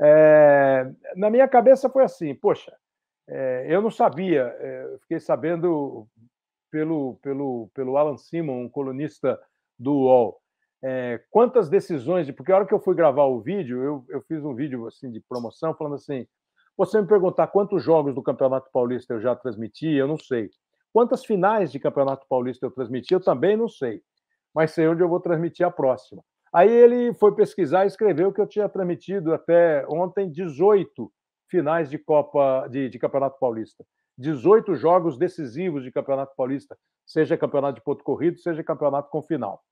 É, na minha cabeça foi assim, poxa, é, eu não sabia, é, fiquei sabendo pelo, pelo, pelo Alan Simon, um colunista do UOL, é, quantas decisões, de, porque a hora que eu fui gravar o vídeo, eu, eu fiz um vídeo assim de promoção falando assim, você me perguntar quantos jogos do Campeonato Paulista eu já transmiti, eu não sei. Quantas finais de Campeonato Paulista eu transmiti, eu também não sei. Mas sei onde eu vou transmitir a próxima. Aí ele foi pesquisar e escreveu que eu tinha transmitido até ontem 18 finais de Copa de, de Campeonato Paulista. 18 jogos decisivos de Campeonato Paulista, seja campeonato de ponto corrido, seja campeonato com final.